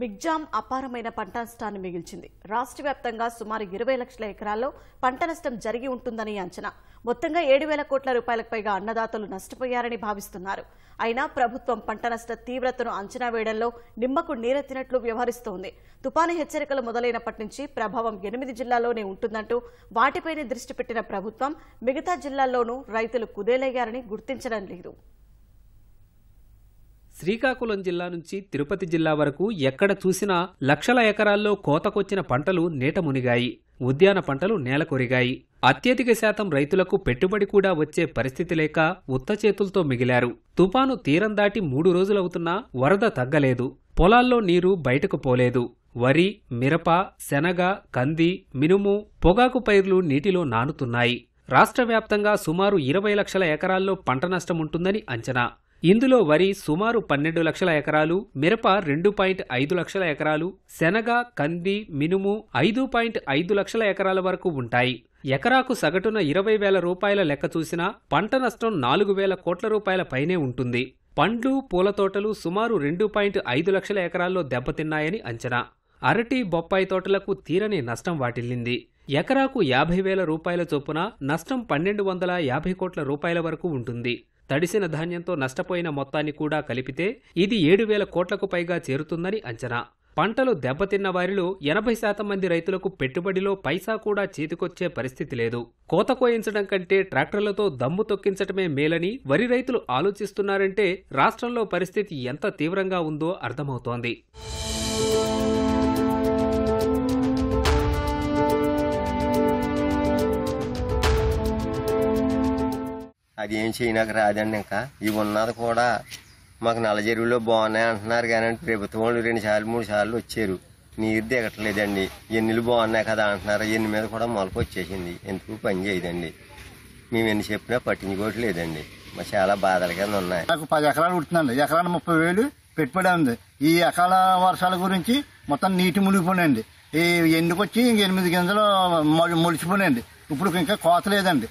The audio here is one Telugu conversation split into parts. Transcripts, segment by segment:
మిగ్జామ్ అపారమైన పంట నష్టాన్ని మిగిల్చింది రాష్ట్ర వ్యాప్తంగా సుమారు ఇరవై లక్షల ఎకరాల్లో పంట నష్టం జరిగి ఉంటుందని అంచనా మొత్తంగా ఏడు వేల కోట్ల రూపాయలకు పైగా అన్నదాతలు నష్టపోయారని భావిస్తున్నారు అయినా ప్రభుత్వం పంట నష్ట తీవ్రతను అంచనా వేయడంలో నిమ్మకు నీరెత్తినట్లు వ్యవహరిస్తోంది తుపాను హెచ్చరికలు మొదలైనప్పటి నుంచి ప్రభావం ఎనిమిది జిల్లాల్లోనే ఉంటుందంటూ వాటిపైనే దృష్టి పెట్టిన ప్రభుత్వం మిగతా జిల్లాల్లోనూ రైతులు కుదేలయ్యారని గుర్తించడం లేదు శ్రీకాకుళం జిల్లా నుంచి తిరుపతి జిల్లా వరకు ఎక్కడ చూసినా లక్షల ఎకరాల్లో కోతకొచ్చిన పంటలు నీట మునిగాయి ఉద్యాన పంటలు నేలకొరిగాయి అత్యధిక శాతం రైతులకు పెట్టుబడి కూడా వచ్చే పరిస్థితి లేక ఉత్త చేతులతో మిగిలారు తుపాను తీరం దాటి మూడు రోజులవుతున్నా వరద తగ్గలేదు పొలాల్లో నీరు బయటకు పోలేదు వరి మిరప శనగ కంది మినుము పొగాకు పైర్లు నీటిలో నానుతున్నాయి రాష్ట్ర వ్యాప్తంగా సుమారు ఇరవై లక్షల ఎకరాల్లో పంట నష్టముంటుందని అంచనా ఇందులో వరి సుమారు పన్నెండు లక్షల ఎకరాలు మిరప రెండు పాయింట్ ఐదు లక్షల ఎకరాలు శనగ కంది మినుము ఐదు పాయింట్ ఐదు లక్షల ఎకరాల వరకు ఉంటాయి ఎకరాకు సగటున ఇరవై వేల రూపాయల లెక్క చూసినా పంట నష్టం నాలుగు వేల కోట్ల రూపాయల పైనే ఉంటుంది పండ్లు పూల తోటలు సుమారు రెండు పాయింట్ ఐదు లక్షల ఎకరాల్లో దెబ్బతిన్నాయని అంచనా అరటి బొప్పాయి తోటలకు తీరని నష్టం వాటిల్లింది ఎకరాకు యాభై వేల రూపాయల చొప్పున నష్టం పన్నెండు వందల యాభై కోట్ల రూపాయల వరకు ఉంటుంది తడిసిన ధాన్యంతో నష్టపోయిన మొత్తాన్ని కూడా కలిపితే ఇది ఏడు వేల కోట్లకు పైగా చేరుతుందని అంచనా పంటలు దెబ్బతిన్న వారిలో ఎనభై శాతం మంది రైతులకు పెట్టుబడిలో పైసా కూడా చేతికొచ్చే పరిస్థితి లేదు కోత కోయించడం కంటే ట్రాక్టర్లతో దమ్ము తొక్కించటమే మేలని వరి రైతులు ఆలోచిస్తున్నారంటే రాష్ట్రంలో పరిస్థితి ఎంత తీవ్రంగా ఉందో అర్థమవుతోంది అది ఏం చేయనాక రాదండి ఇంకా ఇవి ఉన్నది కూడా మాకు చెరువులో బాగున్నాయి అంటున్నారు కానీ ప్రభుత్వం వాళ్ళు రెండు సార్లు మూడు సార్లు వచ్చారు నీరు దిగట్లేదండి ఎన్నిలు బాగున్నాయి కదా అంటున్నారు ఎన్ని మీద కూడా మొలక వచ్చేసింది ఎందుకు పని చేయదండి మేము ఎన్ని చెప్పినా పట్టించుకోవట్లేదండి మా చాలా బాధలు కింద ఉన్నాయి నాకు పది ఎకరాలు ఉంటుందండి ఎకరాలు ముప్పై వేలు పెట్టుబడి ఉంది ఈ ఎకరాల వర్షాల గురించి మొత్తం నీటి మునిగిపోయినండి ఈ ఎండుకొచ్చి ఎనిమిది గింజలు మొలిచిపోయినండి ఇప్పుడు ఇంకా కోత లేదండి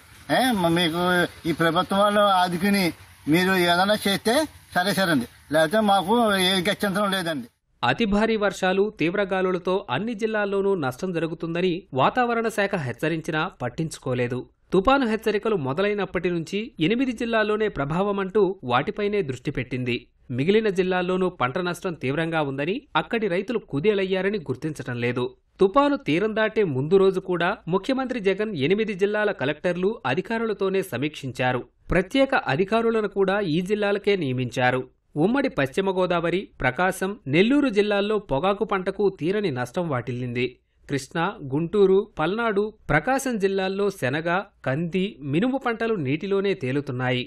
మీకు ఈ ప్రభుత్వం వాళ్ళు ఆదుకుని మీరు ఏదైనా చేస్తే సరే సరేండి లేకపోతే మాకు ఏ గచ్చంతరం లేదండి అతి భారీ వర్షాలు తీవ్రగాలులతో అన్ని జిల్లాల్లోనూ నష్టం జరుగుతుందని వాతావరణ శాఖ హెచ్చరించినా పట్టించుకోలేదు తుపాను హెచ్చరికలు మొదలైనప్పటి నుంచి ఎనిమిది జిల్లాల్లోనే ప్రభావమంటూ వాటిపైనే దృష్టి పెట్టింది మిగిలిన జిల్లాల్లోనూ పంట నష్టం తీవ్రంగా ఉందని అక్కడి రైతులు కుదేలయ్యారని గుర్తించటం లేదు తుపాను తీరం దాటే ముందు రోజు కూడా ముఖ్యమంత్రి జగన్ ఎనిమిది జిల్లాల కలెక్టర్లు అధికారులతోనే సమీక్షించారు ప్రత్యేక అధికారులను కూడా ఈ జిల్లాలకే నియమించారు ఉమ్మడి పశ్చిమ గోదావరి ప్రకాశం నెల్లూరు జిల్లాల్లో పొగాకు పంటకు తీరని నష్టం వాటిల్లింది కృష్ణా గుంటూరు పల్నాడు ప్రకాశం జిల్లాల్లో శనగ కంది మినుము పంటలు నీటిలోనే తేలుతున్నాయి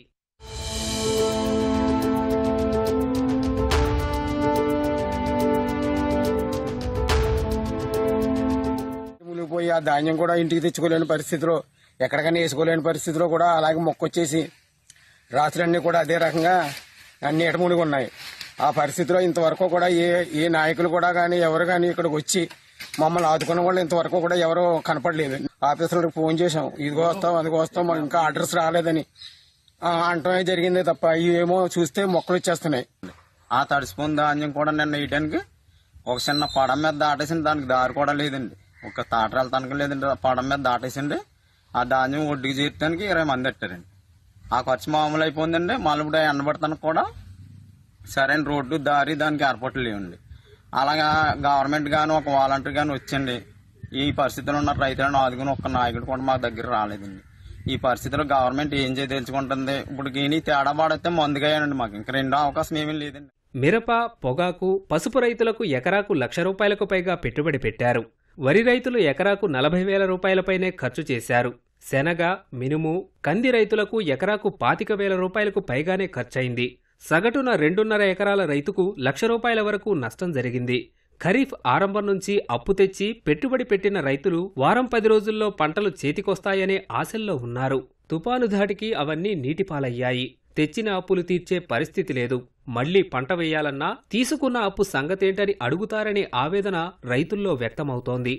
పోయి ఆ ధాన్యం కూడా ఇంటికి తెచ్చుకోలేని పరిస్థితిలో ఎక్కడికైనా వేసుకోలేని పరిస్థితిలో కూడా అలాగే మొక్కొచ్చేసి రాత్రులన్నీ కూడా అదే రకంగా నీట మునిగి ఉన్నాయి ఆ పరిస్థితిలో ఇంతవరకు కూడా ఏ ఏ నాయకులు కూడా కానీ ఎవరు కానీ ఇక్కడికి వచ్చి మమ్మల్ని ఆదుకున్న వాళ్ళు ఇంతవరకు కూడా ఎవరు కనపడలేదు ఆఫీసర్లకు ఫోన్ చేసాం ఇదిగో వస్తాం అదిగో వస్తాం ఇంకా అడ్రస్ రాలేదని అంటమే జరిగింది తప్ప ఇవేమో చూస్తే మొక్కలు వచ్చేస్తున్నాయి ఆ తడిసిపోయిన ధాన్యం కూడా నిన్న వేయడానికి ఒక చిన్న పడం మీద దాటేసిన దానికి దారి కూడా లేదండి ఒక తాట వెళ్తానికి లేదండి పడం మీద దాటేసండి ఆ ధాన్యం ఒడ్డుకు చేరటానికి ఇరవై మంది పెట్టారండి ఆ ఖర్చు మామూలు అయిపోయిందండి మళ్ళీ ఇప్పుడు ఎండబడతానికి కూడా సరైన రోడ్డు దారి దానికి ఏర్పాట్లు లేవండి అలాగా గవర్నమెంట్ కానీ ఒక వాలంటీర్ కానీ వచ్చండి ఈ పరిస్థితిలో ఉన్న రైతులను ఆదుకుని ఒక నాయకుడు కూడా మా దగ్గర రాలేదండి ఈ పరిస్థితిలో గవర్నమెంట్ ఏం చేయదలుచుకుంటుంది ఇప్పుడు ఈ తేడా పాడైతే మందుగాయానండి మాకు ఇంకా రెండో అవకాశం ఏమీ లేదండి మిరప పొగాకు పసుపు రైతులకు ఎకరాకు లక్ష రూపాయలకు పైగా పెట్టుబడి పెట్టారు వరి రైతులు ఎకరాకు నలభై వేల రూపాయలపైనే ఖర్చు చేశారు శనగ మినుము కంది రైతులకు ఎకరాకు పాతిక వేల రూపాయలకు పైగానే ఖర్చయింది సగటున రెండున్నర ఎకరాల రైతుకు లక్ష రూపాయల వరకు నష్టం జరిగింది ఖరీఫ్ ఆరంభం నుంచి అప్పు తెచ్చి పెట్టుబడి పెట్టిన రైతులు వారం పది రోజుల్లో పంటలు చేతికొస్తాయనే ఆశల్లో ఉన్నారు తుపాను ధాటికి అవన్నీ నీటిపాలయ్యాయి తెచ్చిన అప్పులు తీర్చే పరిస్థితి లేదు మళ్లీ పంట వేయాలన్నా తీసుకున్న అప్పు సంగతేంటని అడుగుతారనే ఆవేదన రైతుల్లో వ్యక్తమవుతోంది